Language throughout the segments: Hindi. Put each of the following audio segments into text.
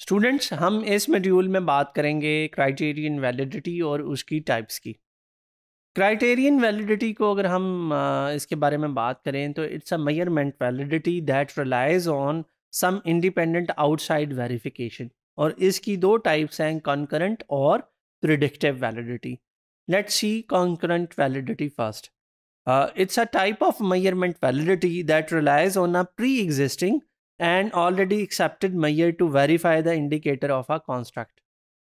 स्टूडेंट्स हम इस मॉड्यूल में बात करेंगे क्राइटेरियन वैलिडिटी और उसकी टाइप्स की क्राइटेरियन वैलिडिटी को अगर हम इसके बारे में बात करें तो it's a measurement validity that relies on some independent outside verification और इसकी दो टाइप्स हैं कॉन्करेंट और predictive validity let's see concurrent validity first it's a type of measurement validity that relies on a pre existing and already accepted Meyer to verify the indicator of a construct.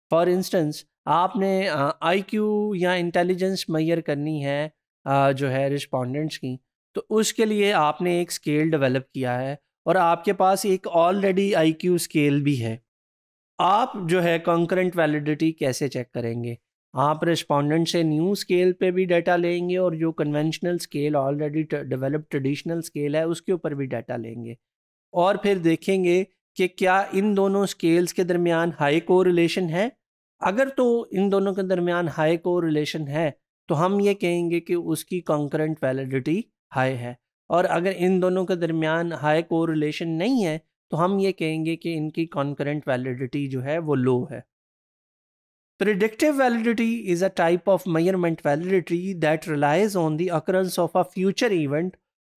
For instance, आपने आई uh, क्यू या इंटेलिजेंस मैयर करनी है uh, जो है रिस्पोंडेंट्स की तो उसके लिए आपने एक स्केल डेवलप किया है और आपके पास एक ऑलरेडी आई क्यू स्केल भी है आप जो है कंकरेंट वैलिडिटी कैसे चेक करेंगे आप रिस्पोंडेंट से न्यू स्केल पे भी डाटा लेंगे और जो conventional scale already develop traditional scale है उसके ऊपर भी डाटा लेंगे और फिर देखेंगे कि क्या इन दोनों स्केल्स के दरमियान हाई को रिलेशन है अगर तो इन दोनों के दरमियान हाई को रिलेशन है तो हम ये कहेंगे कि उसकी कॉन्करेंट वैलिडिटी हाई है और अगर इन दोनों के दरमियान हाई को रिलेशन नहीं है तो हम ये कहेंगे कि इनकी कॉन्करेंट वैलिडिटी जो है वो लो है predictive validity is a type of measurement validity that relies on the occurrence of a future event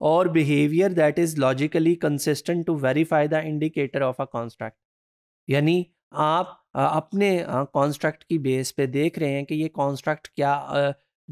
और behaviour that is logically consistent to verify the indicator of a construct यानी आप अपने कॉन्स्ट्रैक्ट की बेस पे देख रहे हैं कि ये कॉन्स्ट्रैक्ट क्या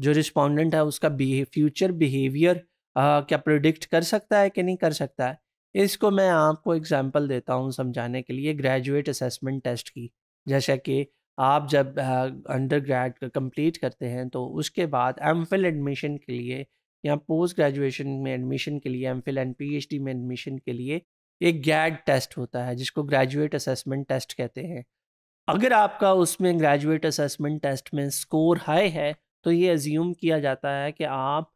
जो रिस्पोंडेंट है उसका फ्यूचर बिहेवियर क्या प्रोडिक्ट कर सकता है कि नहीं कर सकता है इसको मैं आपको एग्जांपल देता हूँ समझाने के लिए ग्रेजुएट असेसमेंट टेस्ट की जैसा कि आप जब अंडर ग्रेड कंप्लीट करते हैं तो उसके बाद एम एडमिशन के लिए या पोस्ट ग्रेजुएशन में एडमिशन के लिए एम फिल एंड डी में एडमिशन के लिए एक गैड टेस्ट होता है जिसको ग्रेजुएट असेसमेंट टेस्ट कहते हैं अगर आपका उसमें ग्रेजुएट असेसमेंट टेस्ट में स्कोर हाई है तो ये एज्यूम किया जाता है कि आप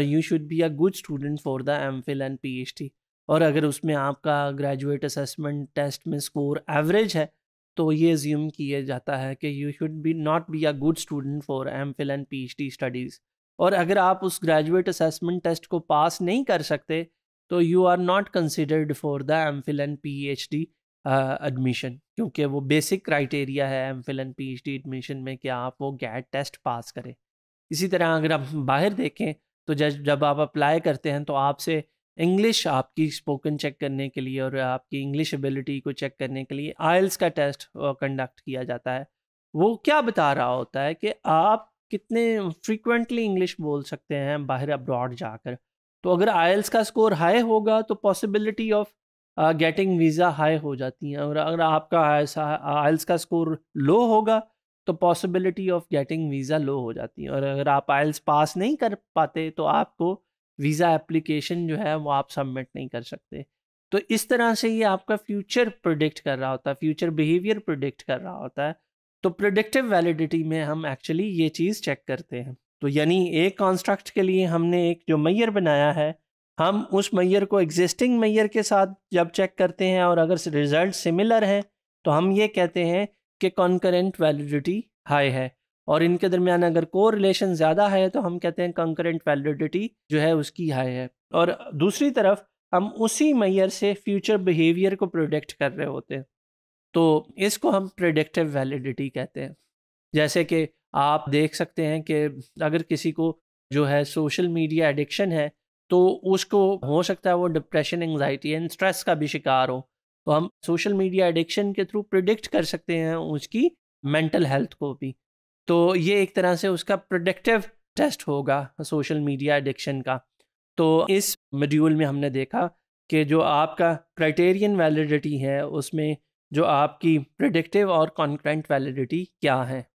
you should be a good student for the M Phil and P और अगर उसमें आपका ग्रेजुएट असेसमेंट टेस्ट में स्कोर एवरेज है तो ये एज्यूम किया जाता है कि you should be not be a good student for M Phil and P studies और अगर आप उस ग्रेजुएट असेसमेंट टेस्ट को पास नहीं कर सकते तो you are not considered for the M Phil and P H D admission क्योंकि वो बेसिक क्राइटेरिया है M Phil and P H D admission में कि आप वो गैट टेस्ट पास करें इसी तरह अगर आप बाहर देखें तो जब जब आप अप्लाई करते हैं तो आपसे इंग्लिश आपकी स्पोकन चेक करने के लिए और आपकी इंग्लिश एबिलिटी को चेक करने के लिए आयल्स e का टेस्ट कंडक्ट किया जाता है वो क्या बता रहा होता है कि आप कितने फ्रीक्वेंटली इंग्लिश बोल सकते हैं बाहर अब्रॉड जाकर तो अगर आयल्स का स्कोर हाई होगा तो possibility of getting visa high हो जाती हैं और अगर आपका आयल्स का स्कोर लो होगा तो possibility of getting visa low हो जाती है और अगर आप आयल्स पास नहीं कर पाते तो आपको वीज़ा एप्लीकेशन जो है वो आप सबमिट नहीं कर सकते तो इस तरह से ये आपका फ्यूचर प्रोडिक्ट कर रहा होता है फ्यूचर बिहेवियर प्रोडिक्ट कर रहा होता है तो प्रिडिक्टिव वैलिडिटी में हम एक्चुअली ये चीज़ चेक करते हैं तो यानी एक कॉन्स्ट्रक्ट के लिए हमने एक जो मैयर बनाया है हम उस मैयर को एग्जिस्टिंग मैयर के साथ जब चेक करते हैं और अगर रिजल्ट सिमिलर हैं तो हम ये कहते हैं कि कॉन्करेंट वैलिडिटी हाई है और इनके दरमियान अगर को रिलेशन ज़्यादा है तो हम कहते हैं कंकरेंट वैलिडिटी जो है उसकी हाई है और दूसरी तरफ हम उसी मैयर से फ्यूचर बिहेवियर को प्रोडक्ट कर रहे होते हैं तो इसको हम प्रिडिक्टिव वैलिडिटी कहते हैं जैसे कि आप देख सकते हैं कि अगर किसी को जो है सोशल मीडिया एडिक्शन है तो उसको हो सकता है वो डिप्रेशन एंगजाइटी एंड स्ट्रेस का भी शिकार हो तो हम सोशल मीडिया एडिक्शन के थ्रू प्रिडिक्ट कर सकते हैं उसकी मेंटल हेल्थ को भी तो ये एक तरह से उसका प्रोडक्टिव टेस्ट होगा सोशल मीडिया एडिक्शन का तो इस मॉड्यूल में हमने देखा कि जो आपका क्राइटेरियन वैलिडिटी है उसमें जो आपकी प्रिडिक्टिव और कॉन्क्रेंट वैलिडिटी क्या है